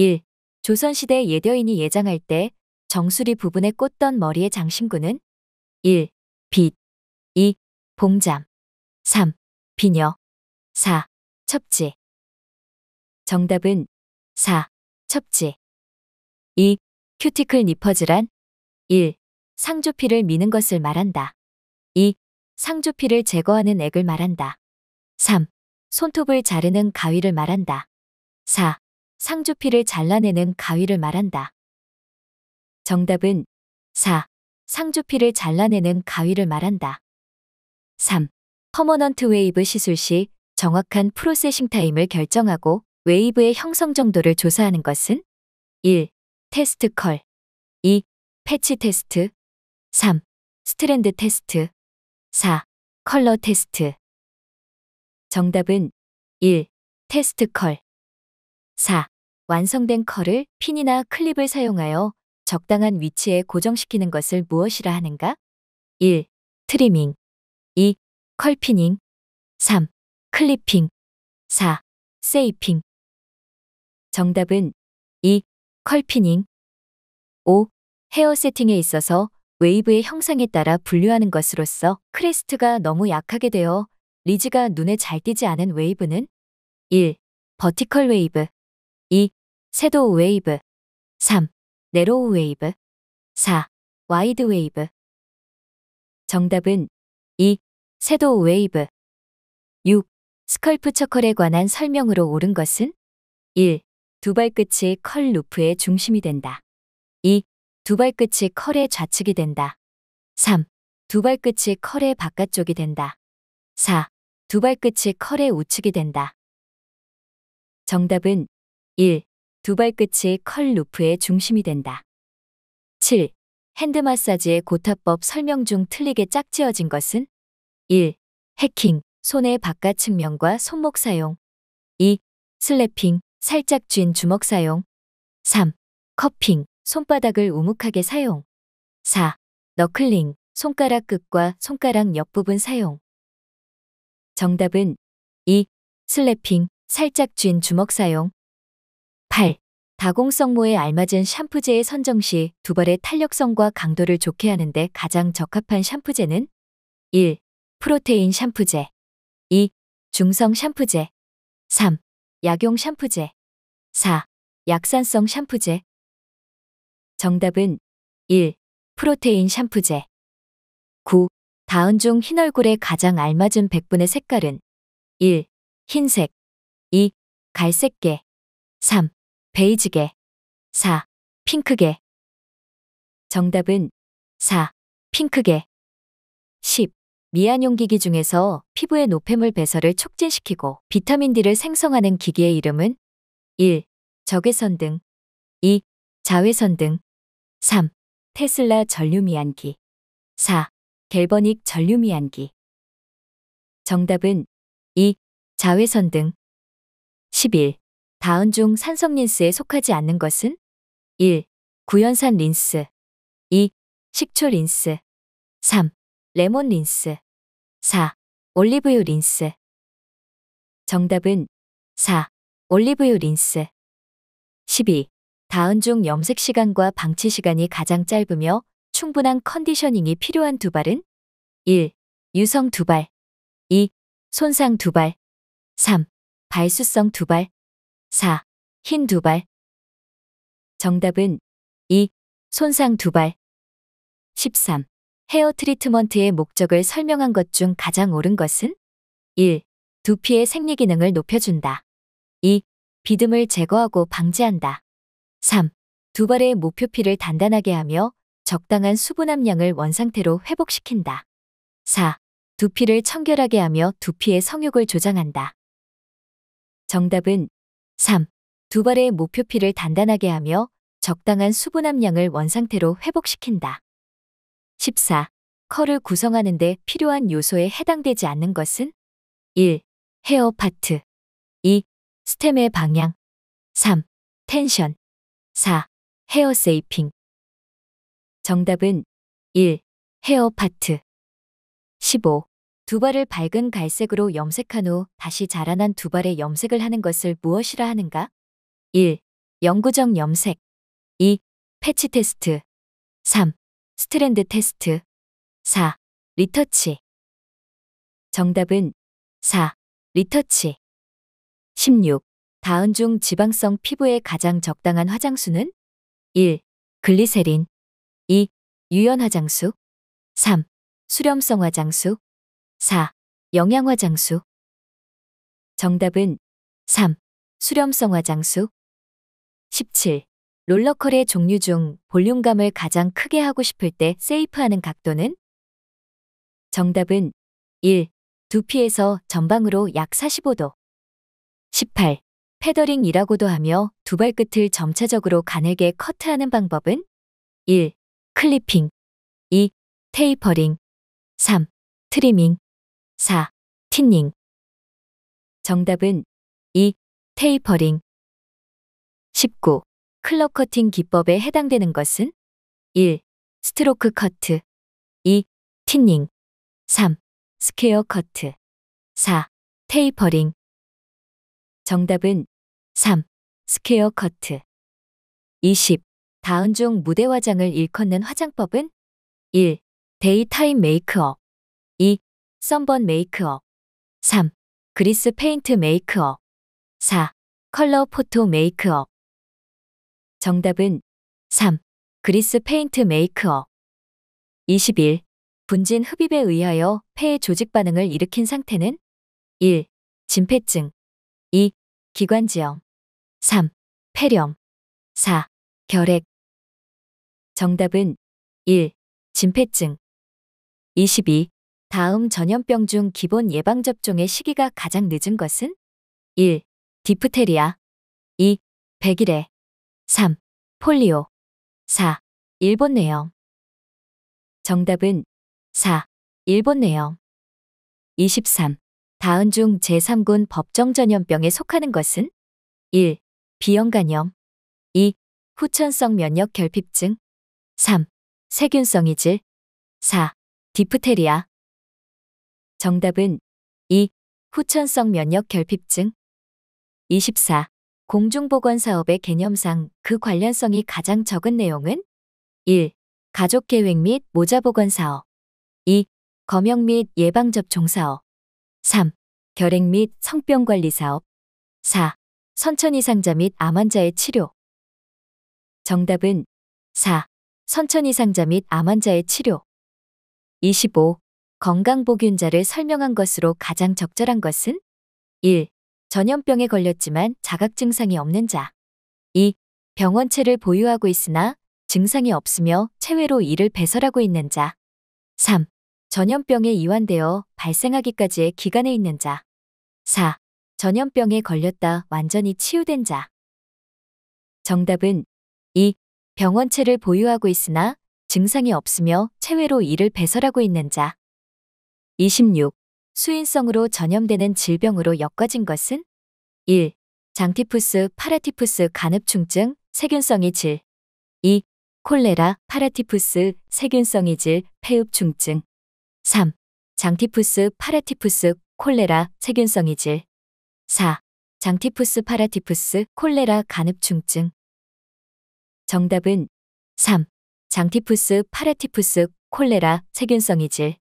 1. 조선시대 예대인이 예장할 때 정수리 부분에 꽂던 머리의 장신구는 1. 빛 2. 봉잠 3. 비녀 4. 첩지 정답은 4. 첩지 2. 큐티클 니퍼즈란 1. 상조피를 미는 것을 말한다. 2. 상조피를 제거하는 액을 말한다. 3. 손톱을 자르는 가위를 말한다. 4. 상조피를 잘라내는 가위를 말한다. 정답은 4. 상조피를 잘라내는 가위를 말한다. 3. 퍼머넌트 웨이브 시술 시 정확한 프로세싱 타임을 결정하고 웨이브의 형성 정도를 조사하는 것은 1. 테스트 컬 2. 패치 테스트 3. 스트랜드 테스트 4. 컬러 테스트 정답은 1. 테스트 컬 4. 완성된 컬을 핀이나 클립을 사용하여 적당한 위치에 고정시키는 것을 무엇이라 하는가? 1. 트리밍 2. 컬피닝 3. 클리핑 4. 세이핑 정답은 2. 컬피닝 5. 헤어 세팅에 있어서 웨이브의 형상에 따라 분류하는 것으로서 크레스트가 너무 약하게 되어 리즈가 눈에 잘 띄지 않은 웨이브는 1. 버티컬 웨이브 2. 섀도 웨이브 3. 네로우 웨이브 4. 와이드 웨이브 정답은 2. 섀도 웨이브 6. 스컬프 처컬에 관한 설명으로 옳은 것은 1. 두 발끝이 컬 루프의 중심이 된다. 2. 두 발끝이 컬의 좌측이 된다. 3. 두 발끝이 컬의 바깥쪽이 된다. 4. 두 발끝이 컬의 우측이 된다. 정답은 1. 두 발끝이 컬 루프의 중심이 된다. 7. 핸드 마사지의 고타법 설명 중 틀리게 짝지어진 것은 1. 해킹, 손의 바깥 측면과 손목 사용 2. 슬래핑, 살짝 쥔 주먹 사용 3. 커핑, 손바닥을 우묵하게 사용 4. 너클링, 손가락 끝과 손가락 옆부분 사용 정답은 2. 슬래핑, 살짝 쥔 주먹 사용 8. 다공성모에 알맞은 샴푸제의 선정 시 두 발의 탄력성과 강도를 좋게 하는데 가장 적합한 샴푸제는 1. 프로테인 샴푸제 2. 중성 샴푸제 3. 약용 샴푸제 4. 약산성 샴푸제 정답은 1. 프로테인 샴푸제 9. 다은 중 흰 얼굴에 가장 알맞은 백분의 색깔은 1. 흰색 2. 갈색계 3. 베이지계 4. 핑크계 정답은 4. 핑크계 10. 미안용 기기 중에서 피부의 노폐물 배설을 촉진시키고 비타민 D를 생성하는 기기의 이름은 1. 적외선 등 2. 자외선 등 3. 테슬라 전류미안기 4. 갤버닉 전류미안기 정답은 2. 자외선 등 11. 다운 중 산성 린스에 속하지 않는 것은 1. 구연산 린스 2. 식초 린스 3. 레몬 린스 4. 올리브유 린스 정답은 4. 올리브유 린스 12. 다운 중 염색 시간과 방치 시간이 가장 짧으며 충분한 컨디셔닝이 필요한 두발은 1. 유성 두발 2. 손상 두발 3. 발수성 두발 4. 흰 두발. 정답은 2. 손상 두발. 13. 헤어 트리트먼트의 목적을 설명한 것 중 가장 옳은 것은? 1. 두피의 생리 기능을 높여준다. 2. 비듬을 제거하고 방지한다. 3. 두발의 목표피를 단단하게 하며 적당한 수분 함량을 원상태로 회복시킨다. 4. 두피를 청결하게 하며 두피의 성욕을 조장한다. 정답은 3. 두 발의 목표피를 단단하게 하며 적당한 수분 함량을 원상태로 회복시킨다. 14. 컬을 구성하는 데 필요한 요소에 해당되지 않는 것은 1. 헤어 파트 2. 스템의 방향 3. 텐션 4. 헤어 세이핑 정답은 1. 헤어 파트 15. 두발을 밝은 갈색으로 염색한 후 다시 자라난 두발에 염색을 하는 것을 무엇이라 하는가? 1. 영구적 염색 2. 패치 테스트 3. 스트랜드 테스트 4. 리터치 정답은 4. 리터치 16. 다은 중 지방성 피부에 가장 적당한 화장수는? 1. 글리세린 2. 유연 화장수 3. 수렴성 화장수 4. 영양화장수 정답은 3. 수렴성 화장수 17. 롤러컬의 종류 중 볼륨감을 가장 크게 하고 싶을 때 세이프하는 각도는? 정답은 1. 두피에서 전방으로 약 45도 18. 페더링이라고도 하며 두 발끝을 점차적으로 가늘게 커트하는 방법은? 1. 클리핑 2. 테이퍼링 3. 트리밍 4. 틴닝. 정답은 2. 테이퍼링. 19. 클럽 커팅 기법에 해당되는 것은 1. 스트로크 커트 2. 틴닝 3. 스퀘어 커트 4. 테이퍼링 정답은 3. 스퀘어 커트 20. 다음 중 무대 화장을 일컫는 화장법은 1. 데이타임 메이크업 썬번 메이크업 3. 그리스 페인트 메이크업 4. 컬러 포토 메이크업 정답은 3. 그리스 페인트 메이크업 21. 분진 흡입에 의하여 폐의 조직 반응을 일으킨 상태는 1. 진폐증 2. 기관지염 3. 폐렴 4. 결핵 정답은 1. 진폐증 22. 다음 전염병 중 기본 예방접종의 시기가 가장 늦은 것은 1. 디프테리아 2. 백일해 3. 폴리오 4. 일본 내염 정답은 4. 일본 내염 23. 다음중 제3군 법정 전염병에 속하는 것은 1. 비형 간염 2. 후천성 면역 결핍증 3. 세균성 이질 4. 디프테리아 정답은 2. 후천성 면역 결핍증 24. 공중보건사업의 개념상 그 관련성이 가장 적은 내용은 1. 가족계획 및 모자보건사업 2. 검역 및 예방접종사업 3. 결핵 및 성병관리사업 4. 선천 이상자 및 암환자의 치료 정답은 4. 선천 이상자 및 암환자의 치료 25. 건강보균자를 설명한 것으로 가장 적절한 것은 1. 전염병에 걸렸지만 자각 증상이 없는 자 2. 병원체를 보유하고 있으나 증상이 없으며 체외로 이를 배설하고 있는 자 3. 전염병에 이완되어 발생하기까지의 기간에 있는 자 4. 전염병에 걸렸다 완전히 치유된 자 정답은 2. 병원체를 보유하고 있으나 증상이 없으며 체외로 이를 배설하고 있는 자 26. 수인성으로 전염되는 질병으로 엮어진 것은? 1. 장티푸스, 파라티푸스 간흡충증, 세균성이 질. 2. 콜레라, 파라티푸스, 세균성이 질, 폐흡충증. 3. 장티푸스, 파라티푸스, 콜레라, 세균성이 질. 4. 장티푸스, 파라티푸스, 콜레라, 간흡충증. 정답은 3. 장티푸스, 파라티푸스, 콜레라, 세균성이 질.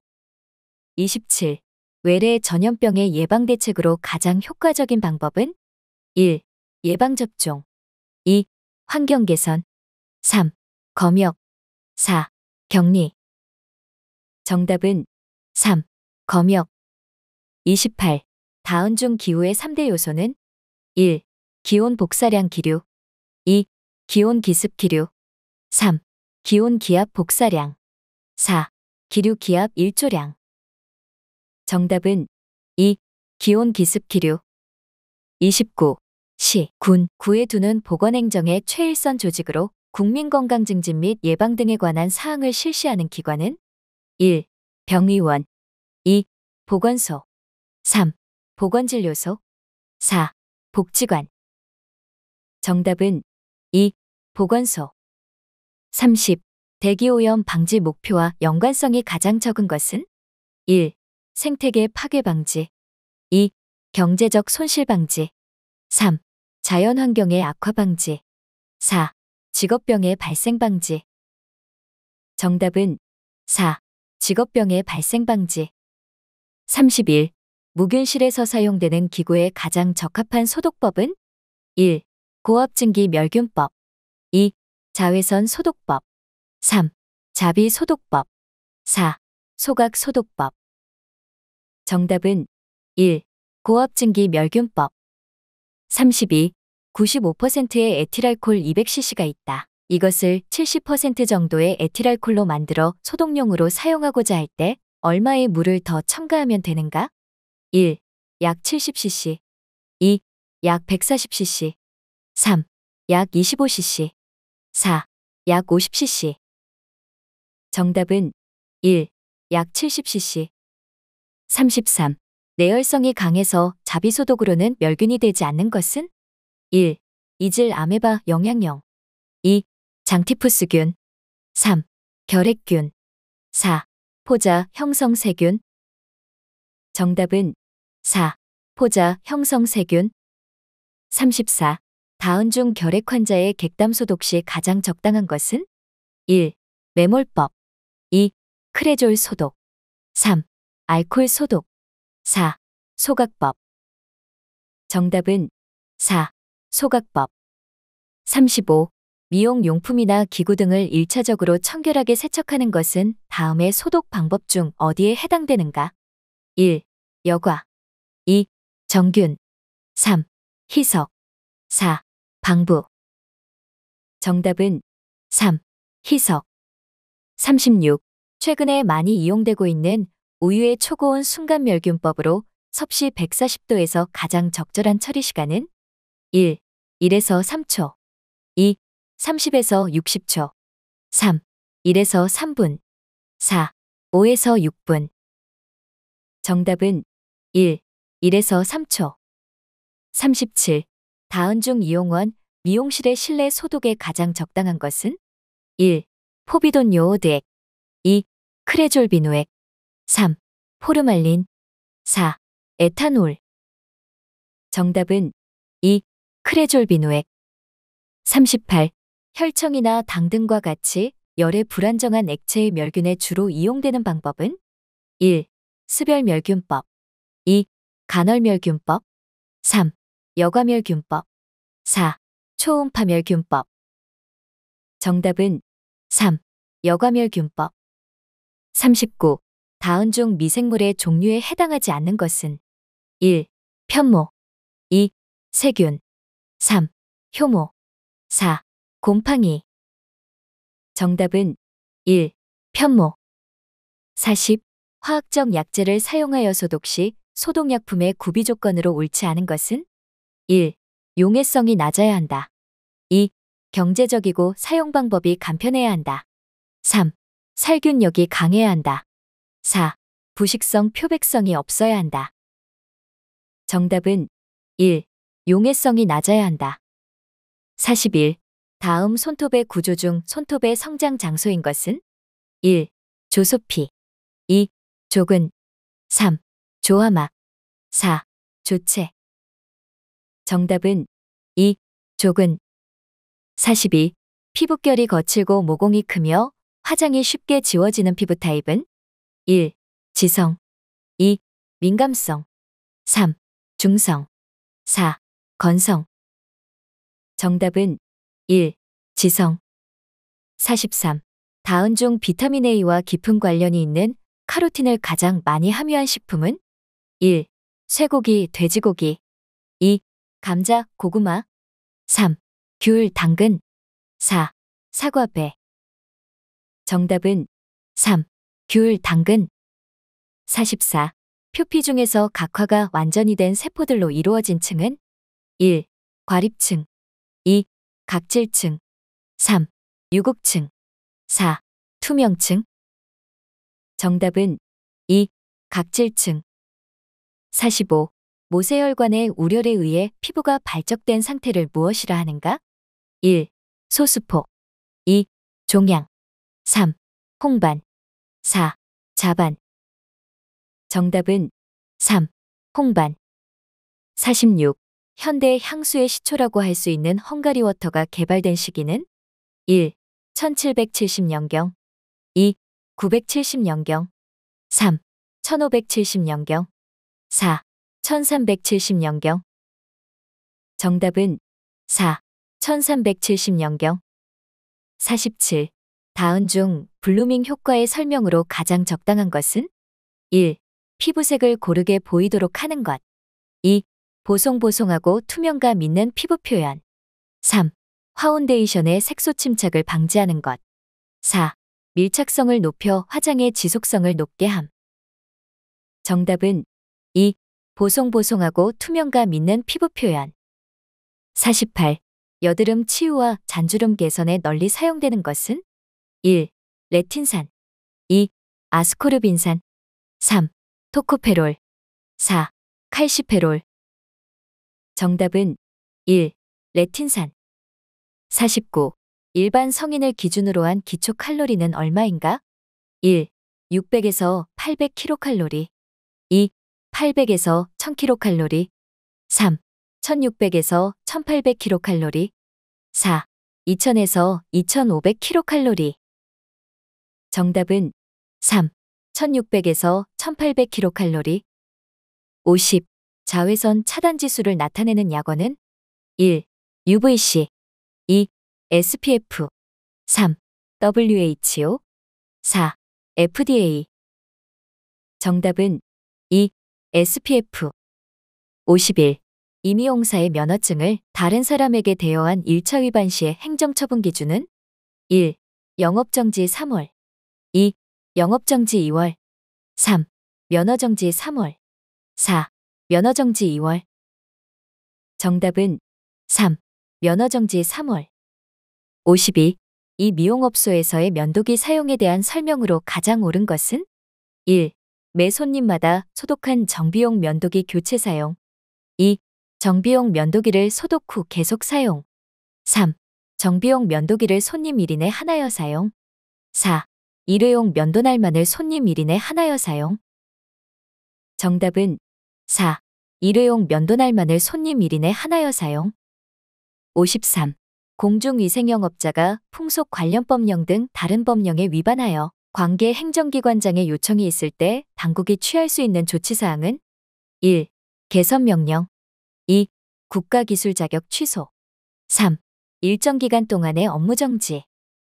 27. 외래 전염병의 예방 대책으로 가장 효과적인 방법은 1. 예방접종 2. 환경 개선 3. 검역 4. 격리 정답은 3. 검역 28. 다운중 기후의 3대 요소는 1. 기온 복사량 기류 2. 기온 기습 기류 3. 기온 기압 복사량 4. 기류 기압 일조량 정답은 2. 기온 기습 기류 29. 시, 군, 구에 두는 보건행정의 최일선 조직으로 국민건강증진 및 예방 등에 관한 사항을 실시하는 기관은 1. 병의원 2. 보건소 3. 보건진료소 4. 복지관 정답은 2. 보건소 30. 대기오염 방지 목표와 연관성이 가장 적은 것은 1. 생태계 파괴 방지. 2. 경제적 손실 방지. 3. 자연환경의 악화 방지. 4. 직업병의 발생 방지. 정답은 4. 직업병의 발생 방지. 31. 무균실에서 사용되는 기구에 가장 적합한 소독법은 1. 고압증기 멸균법 2. 자외선 소독법 3. 자비 소독법 4. 소각 소독법 정답은 1. 고압증기 멸균법 32. 95%의 에틸알콜 200cc가 있다. 이것을 70% 정도의 에틸알콜로 만들어 소독용으로 사용하고자 할 때 얼마의 물을 더 첨가하면 되는가? 1. 약 70cc 2. 약 140cc 3. 약 25cc 4. 약 50cc 정답은 1. 약 70cc 33. 내열성이 강해서 자비소독으로는 멸균이 되지 않는 것은? 1. 이질 아메바 영양염 2. 장티푸스균 3. 결핵균 4. 포자 형성세균 정답은 4. 포자 형성세균 34. 다운 중 결핵 환자의 객담 소독 시 가장 적당한 것은? 1. 메몰법 2. 크레졸 소독 3. 알콜 소독 4. 소각법 정답은 4. 소각법 35. 미용 용품이나 기구 등을 일차적으로 청결하게 세척하는 것은 다음의 소독 방법 중 어디에 해당되는가? 1. 여과 2. 정균 3. 희석 4. 방부 정답은 3. 희석 36. 최근에 많이 이용되고 있는 우유의 초고온 순간 멸균법으로 섭씨 140도에서 가장 적절한 처리 시간은 1. 1에서 3초 2. 30에서 60초 3. 1에서 3분 4. 5에서 6분 정답은 1. 1에서 3초 37. 다은중 이용원 미용실의 실내 소독에 가장 적당한 것은 1. 포비돈 요오드액 2. 크레졸비노액 3. 포르말린 4. 에탄올 정답은 2. 크레졸비노액 38. 혈청이나 당 등과 같이 열의 불안정한 액체의 멸균에 주로 이용되는 방법은 1. 수별멸균법 2. 간헐멸균법 3. 여과멸균법 4. 초음파멸균법 정답은 3. 여과멸균법 39. 다음중 미생물의 종류에 해당하지 않는 것은 1. 편모 2. 세균 3. 효모 4. 곰팡이 정답은 1. 편모 40. 화학적 약제를 사용하여 소독 시 소독약품의 구비 조건으로 옳지 않은 것은 1. 용해성이 낮아야 한다. 2. 경제적이고 사용 방법이 간편해야 한다. 3. 살균력이 강해야 한다. 4. 부식성 표백성이 없어야 한다. 정답은 1. 용해성이 낮아야 한다. 41. 다음 손톱의 구조 중 손톱의 성장 장소인 것은 1. 조소피 2. 조근 3. 조화막 4. 조체 정답은 2. 조근 42. 피부결이 거칠고 모공이 크며 화장이 쉽게 지워지는 피부 타입은 1. 지성 2. 민감성 3. 중성 4. 건성 정답은 1. 지성 43. 다은 중 비타민 A와 깊은 관련이 있는 카로틴을 가장 많이 함유한 식품은 1. 쇠고기, 돼지고기 2. 감자, 고구마 3. 귤, 당근 4. 사과, 배 정답은 3. 귤, 당근. 44. 표피 중에서 각화가 완전히 된 세포들로 이루어진 층은 1. 과립층 2. 각질층 3. 유국층 4. 투명층 정답은 2. 각질층 45. 모세혈관의 우렬에 의해 피부가 발적된 상태를 무엇이라 하는가? 1. 소수포 2. 종양 3. 홍반 4. 자반. 정답은 3. 홍반. 46. 현대 향수의 시초라고 할 수 있는 헝가리 워터가 개발된 시기는 1. 1770년경 2. 970년경 3. 1570년경 4. 1370년경 정답은 4. 1370년경 47. 다음중 블루밍 효과의 설명으로 가장 적당한 것은 1. 피부색을 고르게 보이도록 하는 것 2. 보송보송하고 투명감 있는 피부 표현 3. 파운데이션의 색소 침착을 방지하는 것 4. 밀착성을 높여 화장의 지속성을 높게 함 정답은 2. 보송보송하고 투명감 있는 피부 표현 48. 여드름 치유와 잔주름 개선에 널리 사용되는 것은 1. 레틴산 2. 아스코르빈산 3. 토코페롤 4. 칼시페롤 정답은 1. 레틴산 49. 일반 성인을 기준으로 한 기초 칼로리는 얼마인가? 1. 600에서 800kcal 2. 800에서 1000kcal 3. 1600에서 1800kcal 4. 2000에서 2500kcal 정답은 3. 1600에서 1800kcal 50. 자외선 차단 지수를 나타내는 약원은 1. UVC 2. SPF 3. WHO 4. FDA 정답은 2. SPF 51. 임의용사의 면허증을 다른 사람에게 대여한 1차 위반 시의 행정처분 기준은 1. 영업정지 3월 2. 영업정지 2월 3. 면허정지 3월 4. 면허정지 2월 정답은 3. 면허정지 3월 52. 이 미용업소에서의 면도기 사용에 대한 설명으로 가장 옳은 것은 1. 매 손님마다 소독한 정비용 면도기 교체 사용 2. 정비용 면도기를 소독 후 계속 사용 3. 정비용 면도기를 손님 1인에 하나여 사용 4. 일회용 면도날 마늘 손님 1인에 하나여 사용. 정답은 4. 일회용 면도날 마늘 손님 1인에 하나여 사용. 53. 공중위생영업자가 풍속 관련 법령 등 다른 법령에 위반하여 관계 행정기관장의 요청이 있을 때 당국이 취할 수 있는 조치사항은 1. 개선명령 2. 국가기술자격 취소 3. 일정 기간 동안의 업무정지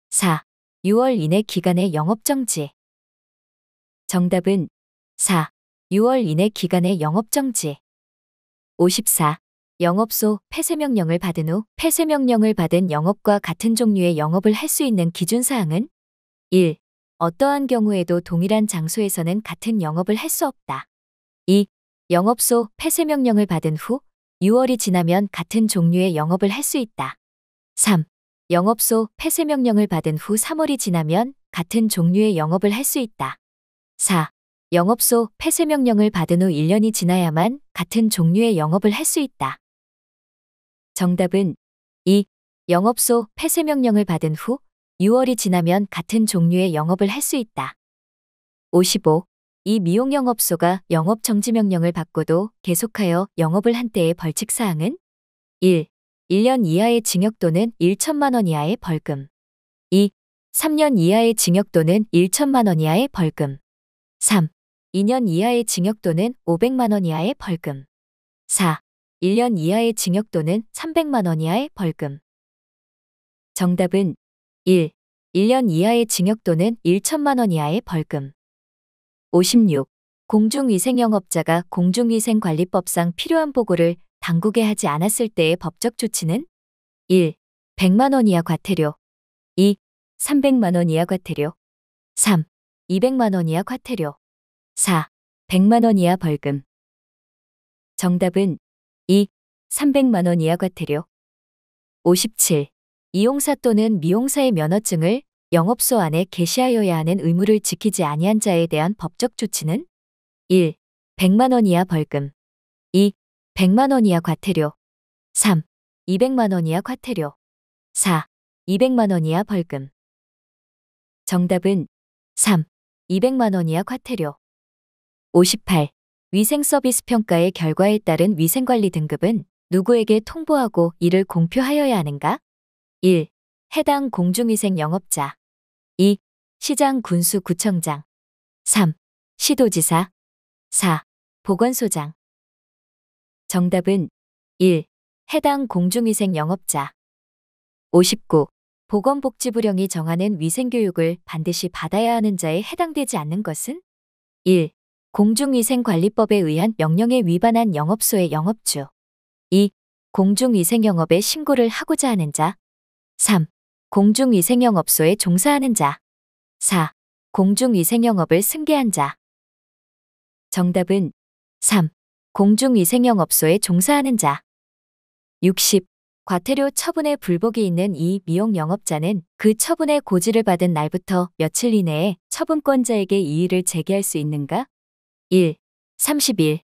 4. 6월 이내 기간의 영업정지. 정답은 4. 6월 이내 기간의 영업정지. 54. 영업소 폐쇄명령을 받은 후 폐쇄명령을 받은 영업과 같은 종류의 영업을 할 수 있는 기준사항은 1. 어떠한 경우에도 동일한 장소에서는 같은 영업을 할 수 없다. 2. 영업소 폐쇄명령을 받은 후 6월이 지나면 같은 종류의 영업을 할 수 있다. 3. 영업소 폐쇄 명령을 받은 후 3월이 지나면 같은 종류의 영업을 할 수 있다. 4. 영업소 폐쇄 명령을 받은 후 1년이 지나야만 같은 종류의 영업을 할 수 있다. 정답은 2. 영업소 폐쇄 명령을 받은 후 6월이 지나면 같은 종류의 영업을 할 수 있다. 55. 이 미용 영업소가 영업 정지 명령을 받고도 계속하여 영업을 한 때의 벌칙 사항은 1. 1년 이하의 징역 또는 1천만 원 이하의 벌금. 2. 3년 이하의 징역 또는 1천만 원 이하의 벌금. 3. 2년 이하의 징역 또는 500만 원 이하의 벌금. 4. 1년 이하의 징역 또는 300만 원 이하의 벌금. 정답은 1. 1년 이하의 징역 또는 1천만 원 이하의 벌금. 56. 공중위생영업자가 공중위생관리법상 필요한 보고를 당국에 하지 않았을 때의 법적 조치는 1. 100만 원 이하 과태료 2. 300만 원 이하 과태료 3. 200만 원 이하 과태료 4. 100만 원 이하 벌금 정답은 2. 300만 원 이하 과태료 57. 이용사 또는 미용사의 면허증을 영업소 안에 게시하여야 하는 의무를 지키지 아니한 자에 대한 법적 조치는 1. 100만 원 이하 벌금 2. 100만 원이하 과태료. 3. 200만 원이하 과태료. 4. 200만 원이하 벌금. 정답은 3. 200만 원이하 과태료. 58. 위생 서비스 평가의 결과에 따른 위생관리 등급은 누구에게 통보하고 이를 공표하여야 하는가? 1. 해당 공중위생 영업자. 2. 시장 군수 구청장. 3. 시도지사. 4. 보건소장. 정답은 1. 해당 공중위생 영업자 59. 보건복지부령이 정하는 위생교육을 반드시 받아야 하는 자에 해당되지 않는 것은 1. 공중위생관리법에 의한 명령에 위반한 영업소의 영업주 2. 공중위생영업에 신고를 하고자 하는 자 3. 공중위생영업소에 종사하는 자 4. 공중위생영업을 승계한 자 정답은 3. 공중위생영업소에 종사하는 자. 60. 과태료 처분의 불복이 있는 이 미용 영업자는 그 처분의 고지를 받은 날부터 며칠 이내에 처분권자에게 이의를 제기할 수 있는가? 1. 30일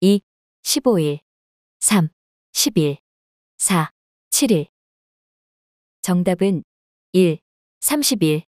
2. 15일 3. 10일 4. 7일 정답은 1. 30일